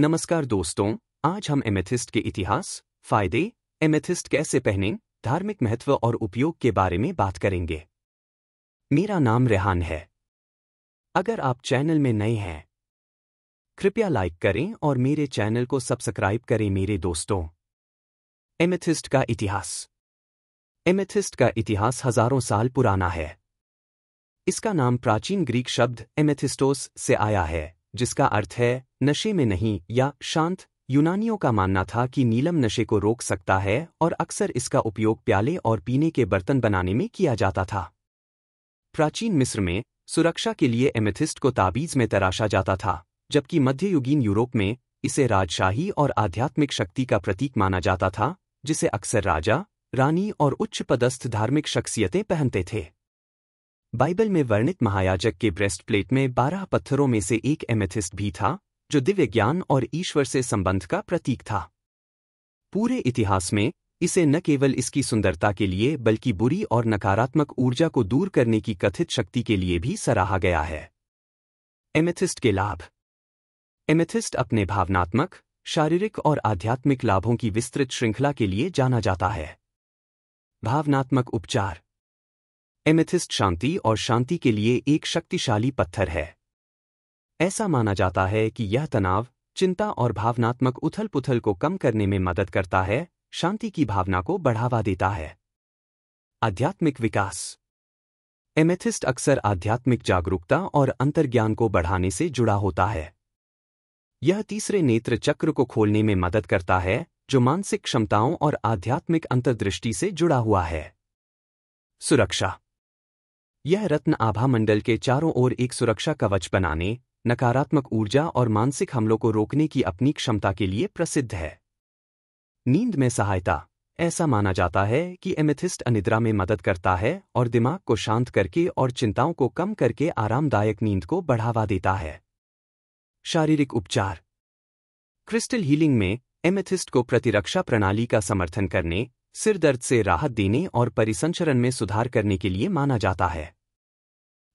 नमस्कार दोस्तों आज हम एमेथिस्ट के इतिहास फायदे एमेथिस्ट कैसे पहने धार्मिक महत्व और उपयोग के बारे में बात करेंगे मेरा नाम रेहान है अगर आप चैनल में नए हैं कृपया लाइक करें और मेरे चैनल को सब्सक्राइब करें मेरे दोस्तों एमेथिस्ट का इतिहास एमेथिस्ट का इतिहास हजारों साल पुराना है इसका नाम प्राचीन ग्रीक शब्द एमेथिस्टोस से आया है जिसका अर्थ है नशे में नहीं या शांत यूनानियों का मानना था कि नीलम नशे को रोक सकता है और अक्सर इसका उपयोग प्याले और पीने के बर्तन बनाने में किया जाता था प्राचीन मिस्र में सुरक्षा के लिए एमेथिस्ट को ताबीज में तराशा जाता था जबकि मध्ययुगीन यूरोप में इसे राजशाही और आध्यात्मिक शक्ति का प्रतीक माना जाता था जिसे अक्सर राजा रानी और उच्च पदस्थ धार्मिक शख्सियतें पहनते थे बाइबल में वर्णित महायाजक के ब्रेस्ट प्लेट में बारह पत्थरों में से एक एमेथिस्ट भी था जो दिव्य ज्ञान और ईश्वर से संबंध का प्रतीक था पूरे इतिहास में इसे न केवल इसकी सुंदरता के लिए बल्कि बुरी और नकारात्मक ऊर्जा को दूर करने की कथित शक्ति के लिए भी सराहा गया है एमेथिस्ट के लाभ एमेथिस्ट अपने भावनात्मक शारीरिक और आध्यात्मिक लाभों की विस्तृत श्रृंखला के लिए जाना जाता है भावनात्मक उपचार एमेथिस्ट शांति और शांति के लिए एक शक्तिशाली पत्थर है ऐसा माना जाता है कि यह तनाव चिंता और भावनात्मक उथल पुथल को कम करने में मदद करता है शांति की भावना को बढ़ावा देता है आध्यात्मिक विकास एमेथिस्ट अक्सर आध्यात्मिक जागरूकता और अंतर्ज्ञान को बढ़ाने से जुड़ा होता है यह तीसरे नेत्र चक्र को खोलने में मदद करता है जो मानसिक क्षमताओं और आध्यात्मिक अंतर्दृष्टि से जुड़ा हुआ है सुरक्षा यह रत्न आभा मंडल के चारों ओर एक सुरक्षा कवच बनाने नकारात्मक ऊर्जा और मानसिक हमलों को रोकने की अपनी क्षमता के लिए प्रसिद्ध है नींद में सहायता ऐसा माना जाता है कि एमिथिस्ट अनिद्रा में मदद करता है और दिमाग को शांत करके और चिंताओं को कम करके आरामदायक नींद को बढ़ावा देता है शारीरिक उपचार क्रिस्टल हीलिंग में एमेथिस्ट को प्रतिरक्षा प्रणाली का समर्थन करने सिर दर्द से राहत देने और परिसंचरण में सुधार करने के लिए माना जाता है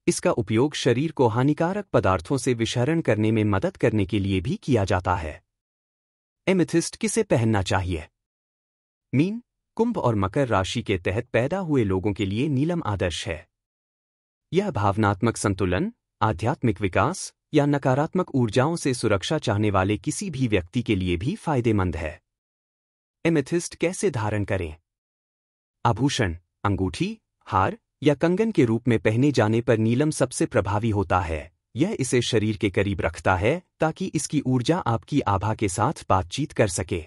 इसका उपयोग शरीर को हानिकारक पदार्थों से विशरण करने में मदद करने के लिए भी किया जाता है एमिथिस्ट किसे पहनना चाहिए मीन कुंभ और मकर राशि के तहत पैदा हुए लोगों के लिए नीलम आदर्श है यह भावनात्मक संतुलन आध्यात्मिक विकास या नकारात्मक ऊर्जाओं से सुरक्षा चाहने वाले किसी भी व्यक्ति के लिए भी फायदेमंद है एमिथिस्ट कैसे धारण करें आभूषण अंगूठी हार या कंगन के रूप में पहने जाने पर नीलम सबसे प्रभावी होता है यह इसे शरीर के करीब रखता है ताकि इसकी ऊर्जा आपकी आभा के साथ बातचीत कर सके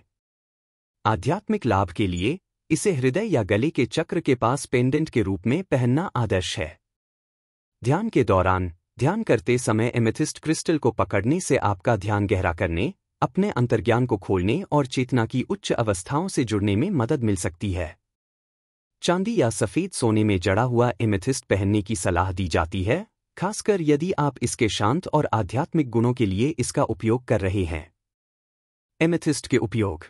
आध्यात्मिक लाभ के लिए इसे हृदय या गले के चक्र के पास पेंडेंट के रूप में पहनना आदर्श है ध्यान के दौरान ध्यान करते समय एमिथिस्ट क्रिस्टल को पकड़ने से आपका ध्यान गहरा करने अपने अंतर्ज्ञान को खोलने और चेतना की उच्च अवस्थाओं से जुड़ने में मदद मिल सकती है चांदी या सफ़ेद सोने में जड़ा हुआ एमिथिस्ट पहनने की सलाह दी जाती है खासकर यदि आप इसके शांत और आध्यात्मिक गुणों के लिए इसका उपयोग कर रहे हैं एमिथिस्ट के उपयोग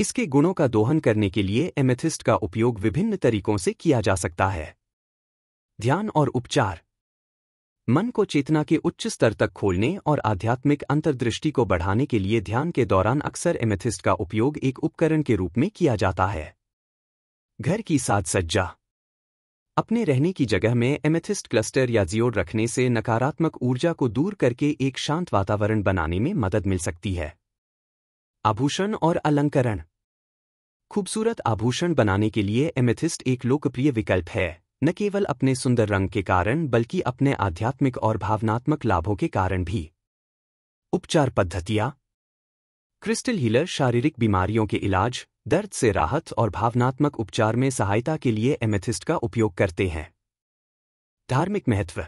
इसके गुणों का दोहन करने के लिए एमिथिस्ट का उपयोग विभिन्न तरीकों से किया जा सकता है ध्यान और उपचार मन को चेतना के उच्च स्तर तक खोलने और आध्यात्मिक अंतर्दृष्टि को बढ़ाने के लिए ध्यान के दौरान अक्सर एमेथिस्ट का उपयोग एक उपकरण के रूप में किया जाता है घर की साज सज्जा अपने रहने की जगह में एमेथिस्ट क्लस्टर या जियोड रखने से नकारात्मक ऊर्जा को दूर करके एक शांत वातावरण बनाने में मदद मिल सकती है आभूषण और अलंकरण खूबसूरत आभूषण बनाने के लिए एमेथिस्ट एक लोकप्रिय विकल्प है न केवल अपने सुंदर रंग के कारण बल्कि अपने आध्यात्मिक और भावनात्मक लाभों के कारण भी उपचार पद्धतियां क्रिस्टल हीलर शारीरिक बीमारियों के इलाज दर्द से राहत और भावनात्मक उपचार में सहायता के लिए एमेथिस्ट का उपयोग करते हैं धार्मिक महत्व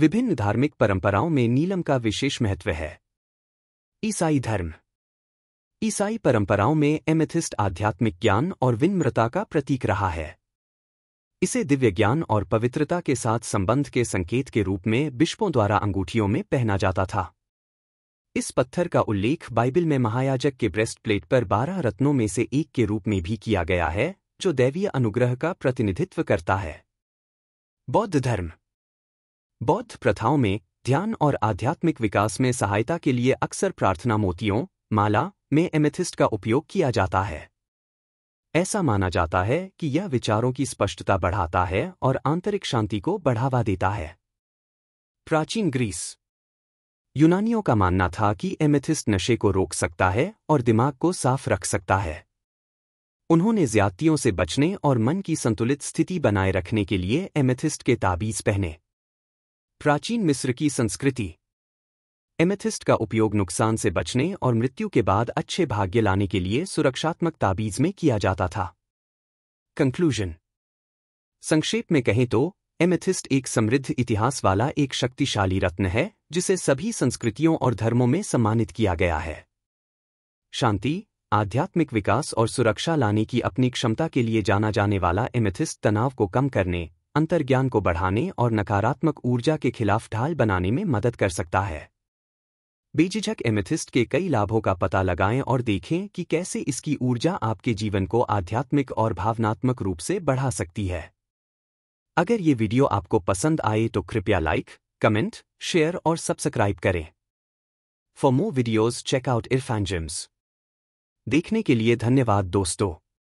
विभिन्न धार्मिक परंपराओं में नीलम का विशेष महत्व है ईसाई धर्म ईसाई परंपराओं में एमेथिस्ट आध्यात्मिक ज्ञान और विनम्रता का प्रतीक रहा है इसे दिव्य ज्ञान और पवित्रता के साथ संबंध के संकेत के रूप में बिशपों द्वारा अंगूठियों में पहना जाता था इस पत्थर का उल्लेख बाइबल में महायाजक के ब्रेस्ट प्लेट पर बारह रत्नों में से एक के रूप में भी किया गया है जो दैवीय अनुग्रह का प्रतिनिधित्व करता है बौद्ध धर्म बौद्ध प्रथाओं में ध्यान और आध्यात्मिक विकास में सहायता के लिए अक्सर प्रार्थना मोतियों माला में एमेथिस्ट का उपयोग किया जाता है ऐसा माना जाता है कि यह विचारों की स्पष्टता बढ़ाता है और आंतरिक शांति को बढ़ावा देता है प्राचीन ग्रीस यूनानियों का मानना था कि एमिथिस्ट नशे को रोक सकता है और दिमाग को साफ रख सकता है उन्होंने ज्यादतियों से बचने और मन की संतुलित स्थिति बनाए रखने के लिए एमिथिस्ट के ताबीज पहने प्राचीन मिस्र की संस्कृति एमेथिस्ट का उपयोग नुकसान से बचने और मृत्यु के बाद अच्छे भाग्य लाने के लिए सुरक्षात्मक ताबीज में किया जाता था कंक्लूजन संक्षेप में कहें तो एमेथिस्ट एक समृद्ध इतिहास वाला एक शक्तिशाली रत्न है जिसे सभी संस्कृतियों और धर्मों में सम्मानित किया गया है शांति आध्यात्मिक विकास और सुरक्षा लाने की अपनी क्षमता के लिए जाना जाने वाला एमेथिस्ट तनाव को कम करने अंतर्ज्ञान को बढ़ाने और नकारात्मक ऊर्जा के खिलाफ ढाल बनाने में मदद कर सकता है बेझिझक एमेथिस्ट के कई लाभों का पता लगाएं और देखें कि कैसे इसकी ऊर्जा आपके जीवन को आध्यात्मिक और भावनात्मक रूप से बढ़ा सकती है अगर ये वीडियो आपको पसंद आए तो कृपया लाइक कमेंट शेयर और सब्सक्राइब करें फॉर मोर वीडियोज चेकआउट इरफैन जिम्स देखने के लिए धन्यवाद दोस्तों